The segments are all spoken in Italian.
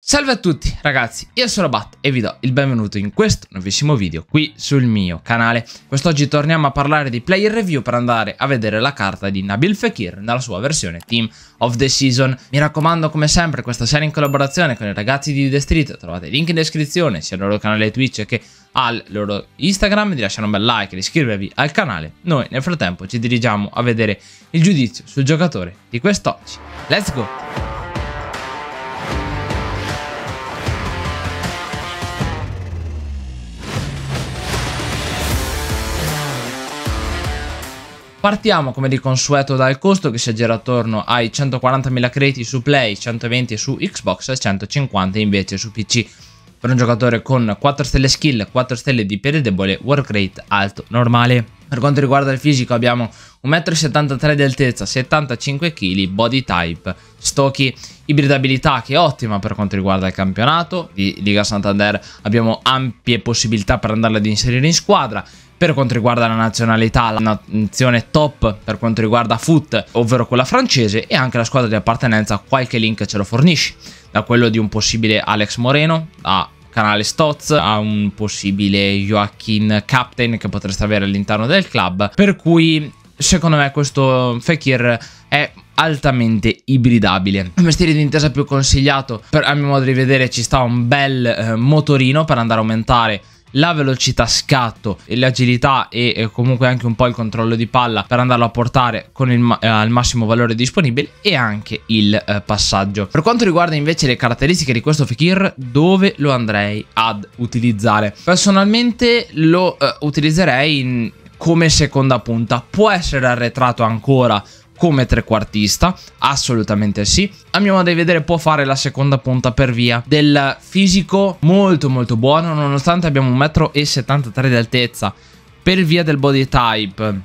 Salve a tutti ragazzi, io sono Bat e vi do il benvenuto in questo nuovissimo video qui sul mio canale. Quest'oggi torniamo a parlare di player review per andare a vedere la carta di Nabil Fekir nella sua versione Team of the Season. Mi raccomando come sempre questa serie in collaborazione con i ragazzi di The Street, trovate il link in descrizione sia al loro canale Twitch che al loro Instagram, di lasciare un bel like e iscrivervi al canale. Noi nel frattempo ci dirigiamo a vedere il giudizio sul giocatore di quest'oggi. Let's go! Partiamo come di consueto dal costo che si aggira attorno ai 140.000 crediti su Play, 120 su Xbox e 150 invece su PC. Per un giocatore con 4 stelle skill, 4 stelle di piede debole, work rate alto normale. Per quanto riguarda il fisico abbiamo 1,73 m di altezza, 75 kg, body type, stocky, ibridabilità che è ottima per quanto riguarda il campionato, di Liga Santander abbiamo ampie possibilità per andarla ad inserire in squadra, per quanto riguarda la nazionalità, la nazione top per quanto riguarda foot, ovvero quella francese, e anche la squadra di appartenenza, qualche link ce lo fornisci, da quello di un possibile Alex Moreno, a canale Stoz, a un possibile Joachim Captain che potreste avere all'interno del club, per cui secondo me questo Fekir è altamente ibridabile. Il mestiere di intesa più consigliato, per, a mio modo di vedere, ci sta un bel eh, motorino per andare a aumentare la velocità scatto e l'agilità e comunque anche un po' il controllo di palla per andarlo a portare con il, eh, il massimo valore disponibile e anche il eh, passaggio. Per quanto riguarda invece le caratteristiche di questo Fekir, dove lo andrei ad utilizzare? Personalmente lo eh, utilizzerei in, come seconda punta. Può essere arretrato ancora come trequartista, assolutamente sì. A mio modo di vedere può fare la seconda punta per via del fisico molto molto buono, nonostante abbiamo 1,73 m di altezza, per via del body type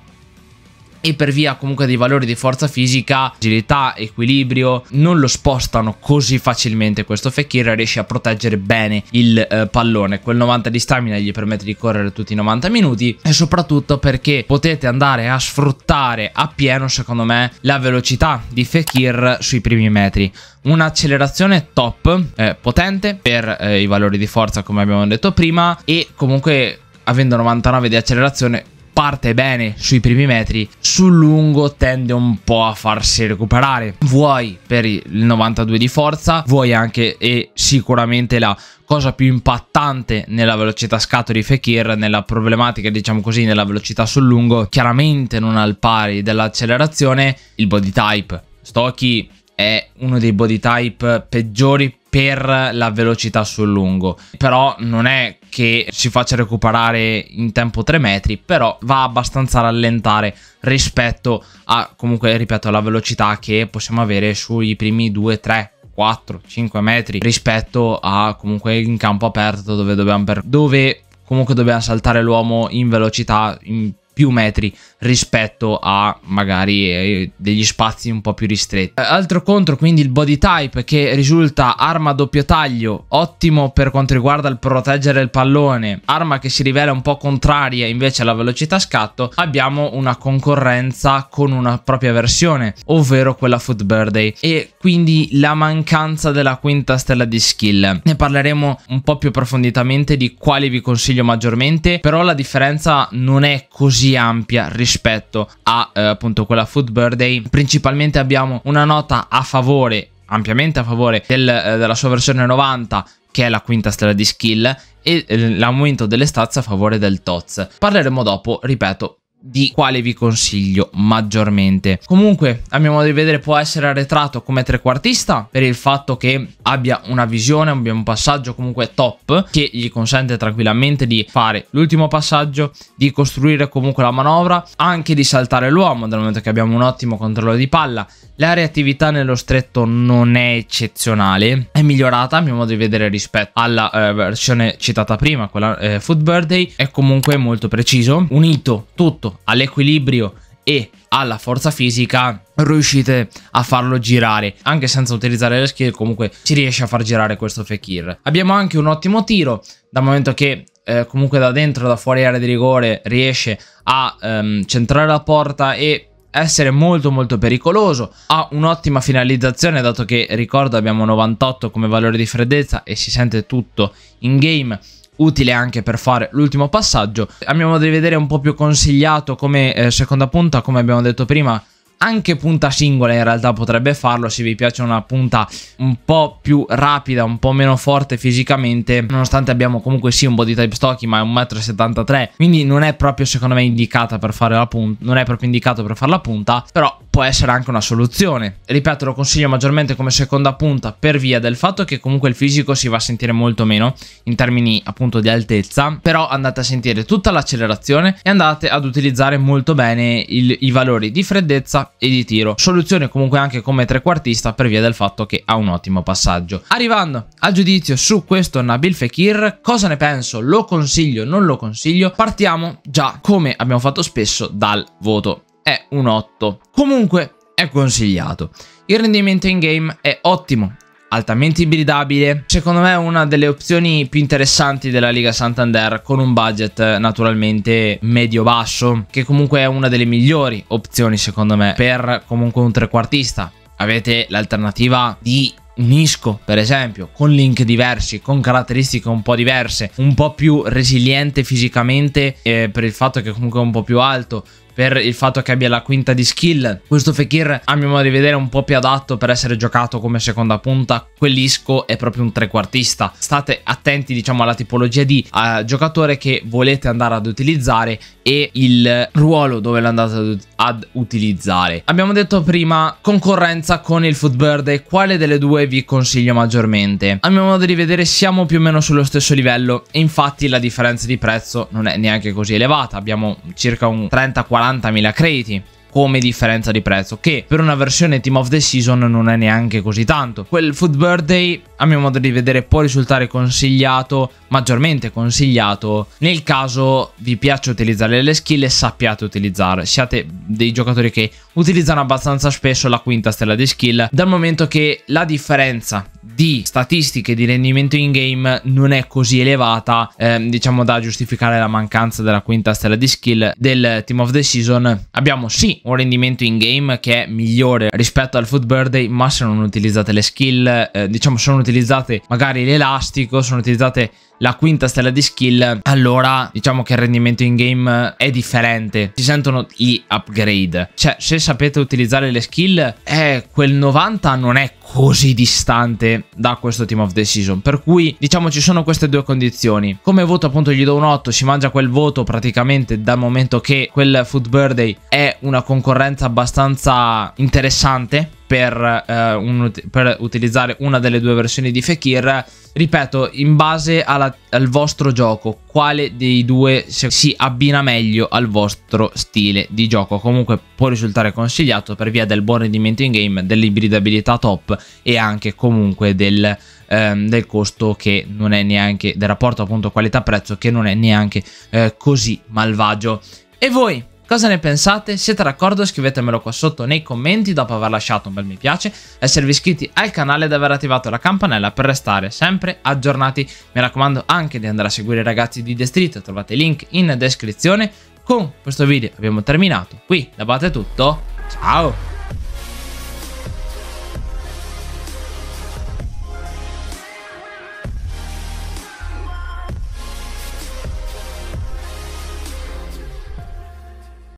e per via comunque dei valori di forza fisica, agilità, equilibrio, non lo spostano così facilmente questo Fekir riesce a proteggere bene il eh, pallone, quel 90 di stamina gli permette di correre tutti i 90 minuti e soprattutto perché potete andare a sfruttare appieno secondo me la velocità di Fekir sui primi metri un'accelerazione top, eh, potente per eh, i valori di forza come abbiamo detto prima e comunque avendo 99 di accelerazione parte bene sui primi metri, sul lungo tende un po' a farsi recuperare. Vuoi per il 92 di forza, vuoi anche e sicuramente la cosa più impattante nella velocità scatto di Fekir, nella problematica diciamo così, nella velocità sul lungo, chiaramente non al pari dell'accelerazione, il body type. Stocky è uno dei body type peggiori per la velocità sul lungo, però non è che si faccia recuperare in tempo 3 metri, però va abbastanza a rallentare rispetto a, comunque, ripeto, la velocità che possiamo avere sui primi 2, 3, 4, 5 metri rispetto a comunque in campo aperto dove dobbiamo, dove comunque dobbiamo saltare l'uomo in velocità in più metri rispetto a magari eh, degli spazi un po' più ristretti. Eh, altro contro quindi il body type che risulta arma a doppio taglio, ottimo per quanto riguarda il proteggere il pallone, arma che si rivela un po' contraria invece alla velocità scatto, abbiamo una concorrenza con una propria versione, ovvero quella Foot Birthday e quindi la mancanza della quinta stella di skill. Ne parleremo un po' più approfonditamente di quali vi consiglio maggiormente, però la differenza non è così così ampia rispetto a eh, appunto quella Food Birthday. Principalmente abbiamo una nota a favore, ampiamente a favore del, eh, della sua versione 90 che è la quinta stella di skill e eh, l'aumento delle stazze a favore del TOTS. Parleremo dopo, ripeto, di quale vi consiglio maggiormente. Comunque, a mio modo di vedere, può essere arretrato come trequartista per il fatto che abbia una visione, abbia un passaggio comunque top che gli consente tranquillamente di fare l'ultimo passaggio, di costruire comunque la manovra, anche di saltare l'uomo dal momento che abbiamo un ottimo controllo di palla, la reattività nello stretto non è eccezionale, è migliorata a mio modo di vedere rispetto alla eh, versione citata prima, quella eh, Food Birthday, è comunque molto preciso, unito tutto all'equilibrio e alla forza fisica riuscite a farlo girare anche senza utilizzare le skill comunque si riesce a far girare questo Fekir abbiamo anche un ottimo tiro dal momento che eh, comunque da dentro da fuori area di rigore riesce a ehm, centrare la porta e essere molto molto pericoloso, ha un'ottima finalizzazione dato che ricordo abbiamo 98 come valore di freddezza e si sente tutto in game utile anche per fare l'ultimo passaggio. A mio modo di vedere è un po' più consigliato come eh, seconda punta, come abbiamo detto prima, anche punta singola in realtà potrebbe farlo se vi piace una punta un po' più rapida, un po' meno forte fisicamente, nonostante abbiamo comunque sì un po' di type stocking, ma è 1,73 m, quindi non è proprio secondo me indicata per fare la punta, non è proprio indicato per fare la punta, però può essere anche una soluzione. Ripeto, lo consiglio maggiormente come seconda punta per via del fatto che comunque il fisico si va a sentire molto meno in termini appunto di altezza, però andate a sentire tutta l'accelerazione e andate ad utilizzare molto bene il, i valori di freddezza e di tiro. Soluzione comunque anche come trequartista per via del fatto che ha un ottimo passaggio. Arrivando al giudizio su questo Nabil Fekir, cosa ne penso? Lo consiglio? Non lo consiglio? Partiamo già come abbiamo fatto spesso dal voto è un 8. Comunque è consigliato. Il rendimento in game è ottimo, altamente ibridabile, secondo me è una delle opzioni più interessanti della Liga Santander con un budget eh, naturalmente medio-basso, che comunque è una delle migliori opzioni secondo me per comunque un trequartista. Avete l'alternativa di un per esempio, con link diversi, con caratteristiche un po' diverse, un po' più resiliente fisicamente eh, per il fatto che comunque è un po' più alto, per il fatto che abbia la quinta di skill. Questo Fekir, a mio modo di vedere, è un po' più adatto per essere giocato come seconda punta. Quell'Isco è proprio un trequartista. State attenti, diciamo, alla tipologia di uh, giocatore che volete andare ad utilizzare e il ruolo dove lo andate ad, ad utilizzare. Abbiamo detto prima concorrenza con il Footbird. Quale delle due vi consiglio maggiormente? A mio modo di vedere, siamo più o meno sullo stesso livello. E infatti, la differenza di prezzo non è neanche così elevata. Abbiamo circa un 30-40 40.000 crediti come differenza di prezzo, che per una versione Team of the Season non è neanche così tanto. Quel Food Birthday, a mio modo di vedere, può risultare consigliato, maggiormente consigliato, nel caso vi piaccia utilizzare le skill e sappiate utilizzare. Siate dei giocatori che utilizzano abbastanza spesso la quinta stella di skill, dal momento che la differenza di statistiche di rendimento in game non è così elevata, ehm, diciamo da giustificare la mancanza della quinta stella di skill del Team of the Season. Abbiamo sì un rendimento in game che è migliore rispetto al foot Birthday, ma se non utilizzate le skill, eh, diciamo sono utilizzate magari l'elastico, sono utilizzate la quinta stella di skill, allora diciamo che il rendimento in game è differente, si sentono gli upgrade. Cioè, se sapete utilizzare le skill, eh, quel 90 non è così distante da questo team of the season. Per cui diciamo ci sono queste due condizioni. Come voto appunto gli do un 8, si mangia quel voto praticamente dal momento che quel Food Birthday è una concorrenza abbastanza interessante per, eh, un, per, utilizzare una delle due versioni di Fekir. Ripeto, in base alla, al vostro gioco, quale dei due si abbina meglio al vostro stile di gioco. Comunque può risultare consigliato per via del buon rendimento in game, dell'ibridabilità top e anche comunque del, ehm, del, costo che non è neanche, del rapporto appunto qualità-prezzo che non è neanche eh, così malvagio. E voi Cosa ne pensate? Siete d'accordo? Scrivetemelo qua sotto nei commenti dopo aver lasciato un bel mi piace, esservi iscritti al canale ed aver attivato la campanella per restare sempre aggiornati. Mi raccomando anche di andare a seguire i ragazzi di The Street, trovate il link in descrizione. Con questo video abbiamo terminato, qui da parte è tutto, ciao!